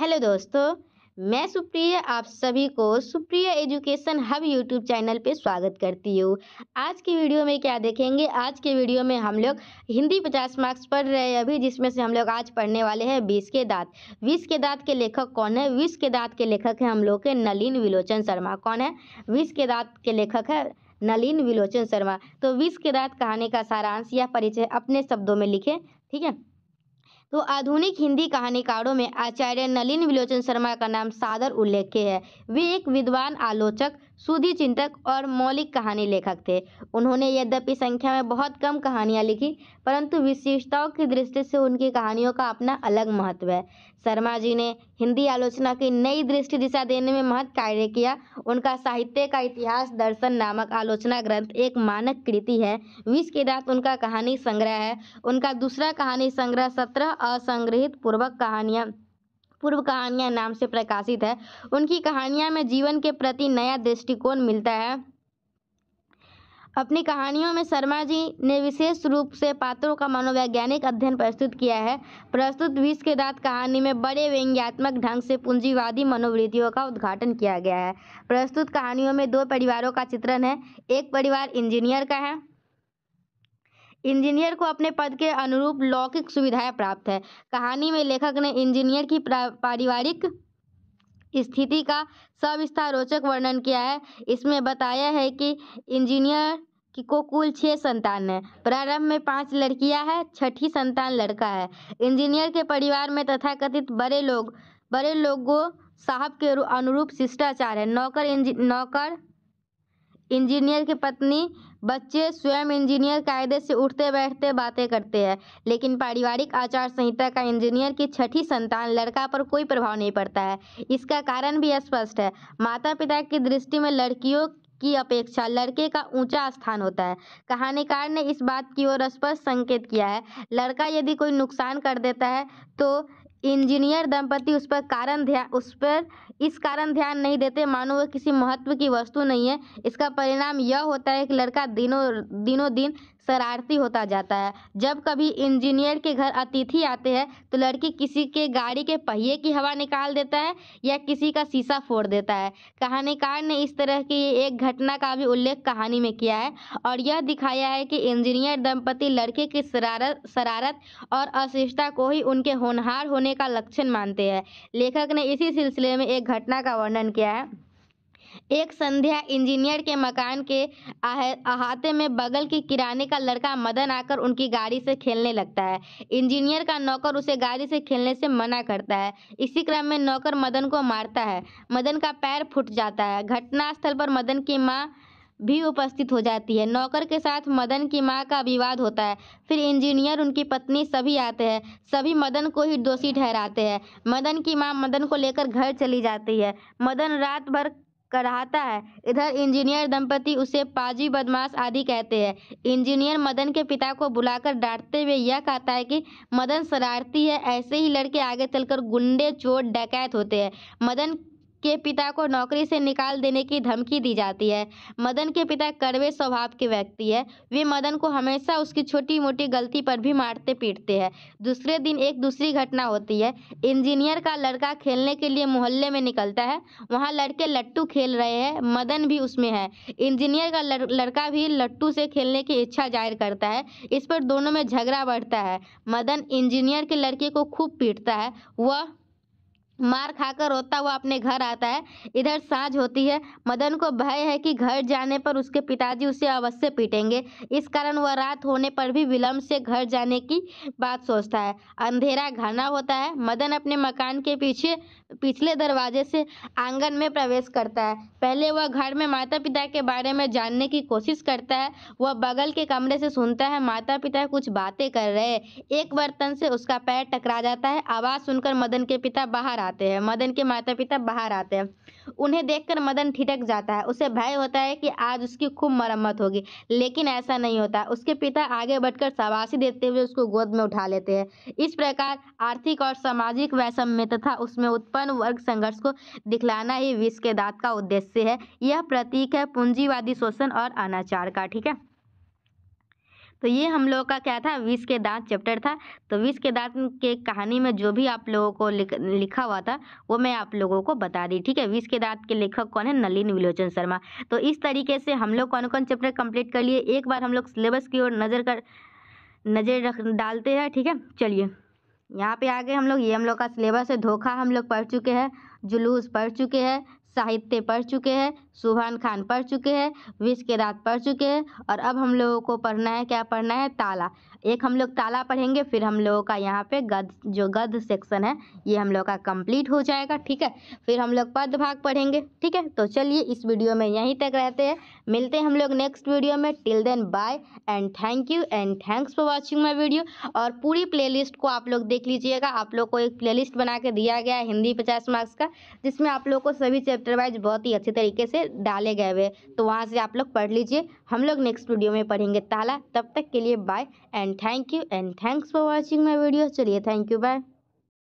hello दोस्तों मैं सुप्रिया आप सभी को Supriya education hub YouTube channel पे स्वागत करती हूँ आज की वीडियो में क्या देखेंगे आज के वीडियो में हम लोग हिंदी 50 मार्क्स पढ़ रहे हैं अभी जिसमें से हम लोग आज पढ़ने वाले हैं बीस के दांत बीस के दांत के लेखक कौन है बीस के दांत के लेखक हैं हम लोग के नलिन विलोचन शर्मा कौन है बीस के दांत के लेखक है नलिन विलोचन शर्मा तो बीस के दांत कहानी का सारांश या परिचय अपने शब्दों में लिखें ठीक है तो आधुनिक हिंदी कहानीकारों में आचार्य नलिन विलोचन शर्मा का नाम सादर उल्लेख्य है वे एक विद्वान आलोचक सुधी चिंतक और मौलिक कहानी लेखक थे उन्होंने यद्यपि संख्या में बहुत कम कहानियाँ लिखी परंतु विशेषताओं की दृष्टि से उनकी कहानियों का अपना अलग महत्व है शर्मा जी ने हिंदी आलोचना की नई दृष्टि दिशा देने में महत्व कार्य किया उनका साहित्य का इतिहास दर्शन नामक आलोचना ग्रंथ एक मानक कृति है विश्व के दात उनका कहानी संग्रह है उनका दूसरा कहानी संग्रह सत्रह असंग्रहित पूर्वक कहानियाँ पूर्व कहानियाँ नाम से प्रकाशित है उनकी कहानियाँ में जीवन के प्रति नया दृष्टिकोण मिलता है अपनी कहानियों में शर्मा जी ने विशेष रूप से पात्रों का मनोवैज्ञानिक अध्ययन प्रस्तुत किया है प्रस्तुत विश्व के दात कहानी में बड़े व्यंग्यात्मक ढंग से पूंजीवादी मनोवृत्तियों का उद्घाटन किया गया है प्रस्तुत कहानियों में दो परिवारों का चित्रण है एक परिवार इंजीनियर का है इंजीनियर को अपने पद के अनुरूप लौकिक सुविधाएं प्राप्त है कहानी में लेखक ने इंजीनियर की पारिवारिक स्थिति का रोचक वर्णन किया है इसमें बताया है कि इंजीनियर को कुल छः संतान है प्रारंभ में पांच लड़कियां हैं छठी संतान लड़का है इंजीनियर के परिवार में तथाकथित बड़े लोग बड़े लोगों साहब के अनुरूप शिष्टाचार है नौकर इंजी नौकर इंजीनियर की पत्नी बच्चे स्वयं इंजीनियर कायदे से उठते बैठते बातें करते हैं लेकिन पारिवारिक आचार संहिता का इंजीनियर की छठी संतान लड़का पर कोई प्रभाव नहीं पड़ता है इसका कारण भी स्पष्ट है माता पिता की दृष्टि में लड़कियों की अपेक्षा लड़के का ऊंचा स्थान होता है कहानीकार ने इस बात की ओर स्पष्ट संकेत किया है लड़का यदि कोई नुकसान कर देता है तो इंजीनियर दंपति उस पर कारण ध्यान उस पर इस कारण ध्यान नहीं देते मानो वह किसी महत्व की वस्तु नहीं है इसका परिणाम यह होता है कि लड़का दिनों दिनों दिन शरारती होता जाता है जब कभी इंजीनियर के घर अतिथि आते हैं तो लड़की किसी के गाड़ी के पहिए की हवा निकाल देता है या किसी का शीशा फोड़ देता है कहानीकार ने इस तरह की एक घटना का भी उल्लेख कहानी में किया है और यह दिखाया है कि इंजीनियर दंपति लड़के की शरारत शरारत और अशिष्टता को ही उनके होनहार होने का लक्षण मानते हैं लेखक ने इसी सिलसिले में एक घटना का वर्णन किया है एक संध्या इंजीनियर के मकान के अहाते में बगल के किराने का लड़का मदन आकर उनकी गाड़ी से खेलने लगता है इंजीनियर का नौकर उसे गाड़ी से खेलने से मना करता है इसी क्रम में नौकर मदन को मारता है मदन का पैर फूट जाता है घटनास्थल पर मदन की माँ भी उपस्थित हो जाती है नौकर के साथ मदन की माँ का विवाद होता है फिर इंजीनियर उनकी पत्नी सभी आते हैं सभी मदन को ही दोषी ठहराते हैं मदन की माँ मदन को लेकर घर चली जाती है मदन रात भर कराहता है इधर इंजीनियर दंपति उसे पाजी बदमाश आदि कहते हैं इंजीनियर मदन के पिता को बुलाकर डांटते हुए यह कहता है कि मदन शरारती है ऐसे ही लड़के आगे चलकर गुंडे चोर डकैत होते हैं मदन के पिता को नौकरी से निकाल देने की धमकी दी जाती है मदन के पिता कड़वे स्वभाव के व्यक्ति है वे मदन को हमेशा उसकी छोटी मोटी गलती पर भी मारते पीटते हैं दूसरे दिन एक दूसरी घटना होती है इंजीनियर का लड़का खेलने के लिए मोहल्ले में निकलता है वहाँ लड़के लट्टू खेल रहे हैं मदन भी उसमें है इंजीनियर का लड़का भी लट्टू से खेलने की इच्छा जाहिर करता है इस पर दोनों में झगड़ा बढ़ता है मदन इंजीनियर के लड़के को खूब पीटता है वह मार खाकर रोता हुआ अपने घर आता है इधर साँझ होती है मदन को भय है कि घर जाने पर उसके पिताजी उसे अवश्य पीटेंगे इस कारण वह रात होने पर भी विलम्ब से घर जाने की बात सोचता है अंधेरा घना होता है मदन अपने मकान के पीछे पिछले दरवाजे से आंगन में प्रवेश करता है पहले वह घर में माता पिता के बारे में जानने की कोशिश करता है वह बगल के कमरे से सुनता है माता पिता कुछ बातें कर रहे एक बर्तन से उसका पैर टकरा जाता है आवाज़ सुनकर मदन के पिता बाहर आते आते हैं मदन के माता पिता बाहर आते हैं उन्हें देखकर मदन ठिठक जाता है उसे भय होता है कि आज उसकी खूब मरम्मत होगी लेकिन ऐसा नहीं होता उसके पिता आगे बढ़कर शाबाशी देते हुए उसको गोद में उठा लेते हैं इस प्रकार आर्थिक और सामाजिक वैषम्य तथा उसमें उत्पन्न वर्ग संघर्ष को दिखलाना ही विश्व के दात का उद्देश्य है यह प्रतीक है पूंजीवादी शोषण और अनाचार का ठीक है तो ये हम लोगों का क्या था विष के दांत चैप्टर था तो विष के दांत के कहानी में जो भी आप लोगों को लिख, लिखा हुआ था वो मैं आप लोगों को बता दी ठीक है विष के दांत के लेखक कौन है नलिन विलोचन शर्मा तो इस तरीके से हम लोग कौन कौन चैप्टर कंप्लीट कर लिए एक बार हम लोग सिलेबस की ओर नज़र कर नज़र रख डालते हैं ठीक है चलिए यहाँ पे आ गए हम लोग ये हम लोग का सिलेबस है धोखा हम लोग पढ़ चुके हैं जुलूस पढ़ चुके हैं साहित्य पढ़ चुके हैं सुभान खान पढ़ चुके हैं विश्व के रात पढ़ चुके हैं और अब हम लोगों को पढ़ना है क्या पढ़ना है ताला एक हम लोग ताला पढ़ेंगे फिर हम लोगों का यहाँ पे गद जो गद सेक्शन है ये हम लोग का कंप्लीट हो जाएगा ठीक है फिर हम लोग पद भाग पढ़ेंगे ठीक है तो चलिए इस वीडियो में यहीं तक रहते हैं मिलते हैं हम लोग नेक्स्ट वीडियो में till then bye and thank you and thanks for watching my video और पूरी प्ले को आप लोग देख लीजिएगा आप लोग को एक लिस्ट बना के दिया गया है हिंदी पचास मार्क्स का जिसमें आप लोग को सभी चैप्टर वाइज बहुत ही अच्छे तरीके से डाले गए हुए तो वहाँ से आप लोग पढ़ लीजिए हम लोग नेक्स्ट वीडियो में पढ़ेंगे ताला तब तक के लिए bye and and thank you and thanks for watching my video चलिए थैंक यू बाय